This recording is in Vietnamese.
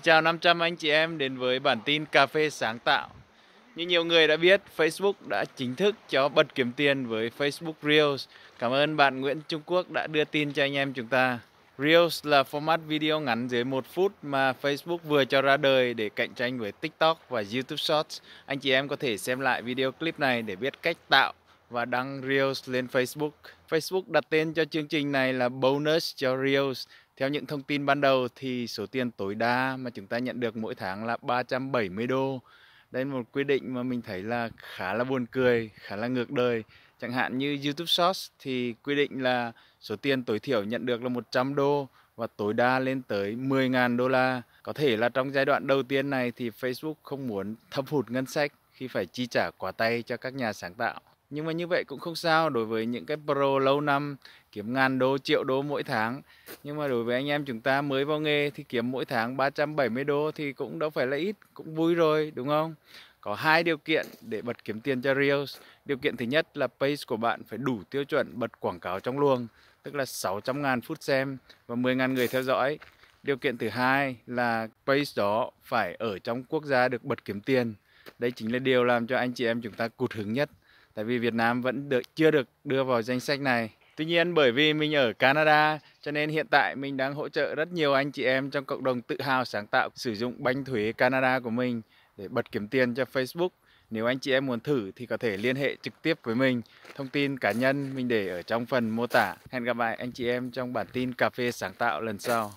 Xin chào 500 anh chị em đến với bản tin Cà phê sáng tạo Như nhiều người đã biết, Facebook đã chính thức cho bật kiếm tiền với Facebook Reels Cảm ơn bạn Nguyễn Trung Quốc đã đưa tin cho anh em chúng ta Reels là format video ngắn dưới 1 phút mà Facebook vừa cho ra đời để cạnh tranh với TikTok và YouTube Shorts Anh chị em có thể xem lại video clip này để biết cách tạo và đăng Reels lên Facebook. Facebook đặt tên cho chương trình này là Bonus cho Reels theo những thông tin ban đầu thì số tiền tối đa mà chúng ta nhận được mỗi tháng là 370 đô. Đây là một quy định mà mình thấy là khá là buồn cười, khá là ngược đời. Chẳng hạn như YouTube Shorts thì quy định là số tiền tối thiểu nhận được là 100 đô và tối đa lên tới 10.000 đô la. Có thể là trong giai đoạn đầu tiên này thì Facebook không muốn thâm hụt ngân sách khi phải chi trả quả tay cho các nhà sáng tạo nhưng mà như vậy cũng không sao đối với những cái pro lâu năm kiếm ngàn đô triệu đô mỗi tháng nhưng mà đối với anh em chúng ta mới vào nghề thì kiếm mỗi tháng 370 đô thì cũng đâu phải là ít cũng vui rồi đúng không có hai điều kiện để bật kiếm tiền cho Reels. Điều kiện thứ nhất là page của bạn phải đủ tiêu chuẩn bật quảng cáo trong luồng, tức là 600.000 phút xem và 10.000 người theo dõi. Điều kiện thứ hai là page đó phải ở trong quốc gia được bật kiếm tiền. Đây chính là điều làm cho anh chị em chúng ta cụt hứng nhất tại vì Việt Nam vẫn được chưa được đưa vào danh sách này. Tuy nhiên bởi vì mình ở Canada cho nên hiện tại mình đang hỗ trợ rất nhiều anh chị em trong cộng đồng tự hào sáng tạo sử dụng bánh thuế Canada của mình để bật kiếm tiền cho Facebook. Nếu anh chị em muốn thử thì có thể liên hệ trực tiếp với mình. Thông tin cá nhân mình để ở trong phần mô tả. Hẹn gặp lại anh chị em trong bản tin Cà phê sáng tạo lần sau.